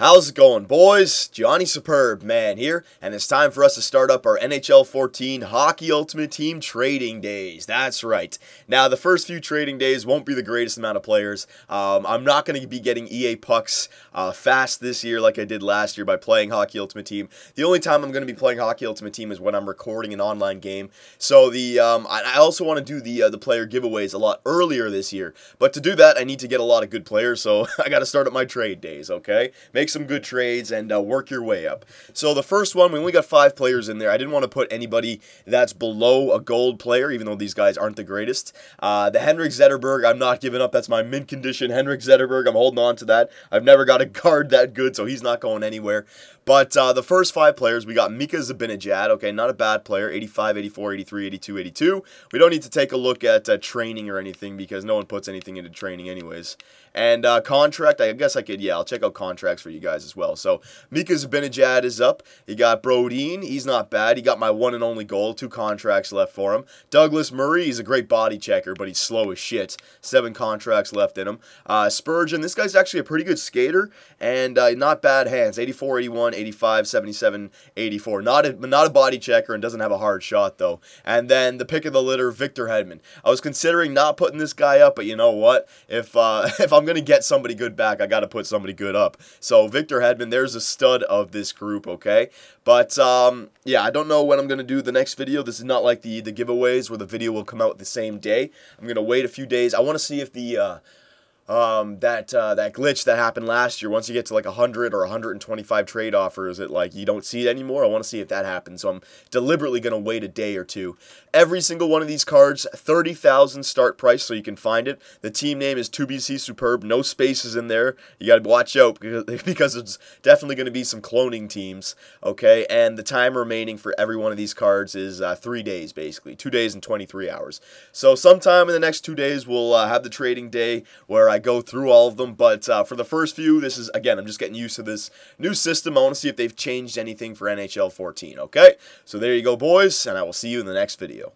How's it going, boys? Johnny Superb Man here, and it's time for us to start up our NHL 14 Hockey Ultimate Team trading days. That's right. Now, the first few trading days won't be the greatest amount of players. Um, I'm not going to be getting EA pucks uh, fast this year like I did last year by playing Hockey Ultimate Team. The only time I'm going to be playing Hockey Ultimate Team is when I'm recording an online game. So the um, I also want to do the uh, the player giveaways a lot earlier this year. But to do that, I need to get a lot of good players. So I got to start up my trade days. Okay, make make some good trades and uh, work your way up. So the first one, we only got five players in there. I didn't want to put anybody that's below a gold player, even though these guys aren't the greatest. Uh, the Henrik Zetterberg, I'm not giving up. That's my mint condition Henrik Zetterberg. I'm holding on to that. I've never got a guard that good, so he's not going anywhere. But uh, the first five players, we got Mika Zabinajad. Okay, not a bad player. 85, 84, 83, 82, 82. We don't need to take a look at uh, training or anything because no one puts anything into training anyways. And uh, contract, I guess I could, yeah, I'll check out contracts for you you guys as well. So Mika Zibanejad is up. You got Brodeen. He's not bad. He got my one and only goal. Two contracts left for him. Douglas Murray is a great body checker, but he's slow as shit. Seven contracts left in him. Uh, Spurgeon, this guy's actually a pretty good skater and uh, not bad hands. 84, 81, 85, 77, 84. Not a, not a body checker and doesn't have a hard shot, though. And then the pick of the litter, Victor Hedman. I was considering not putting this guy up, but you know what? If uh, if I'm going to get somebody good back, I got to put somebody good up. So Victor Hedman, there's a stud of this group, okay? But, um, yeah, I don't know when I'm going to do the next video. This is not like the, the giveaways where the video will come out the same day. I'm going to wait a few days. I want to see if the... Uh, um, that uh, that glitch that happened last year. Once you get to like 100 or 125 trade offers, it like you don't see it anymore. I want to see if that happens, so I'm deliberately going to wait a day or two. Every single one of these cards, 30,000 start price, so you can find it. The team name is 2BC Superb. No spaces in there. You got to watch out because it's definitely going to be some cloning teams. Okay, and the time remaining for every one of these cards is uh, three days, basically two days and 23 hours. So sometime in the next two days, we'll uh, have the trading day where I go through all of them, but uh, for the first few, this is, again, I'm just getting used to this new system. I want to see if they've changed anything for NHL 14, okay? So there you go, boys, and I will see you in the next video.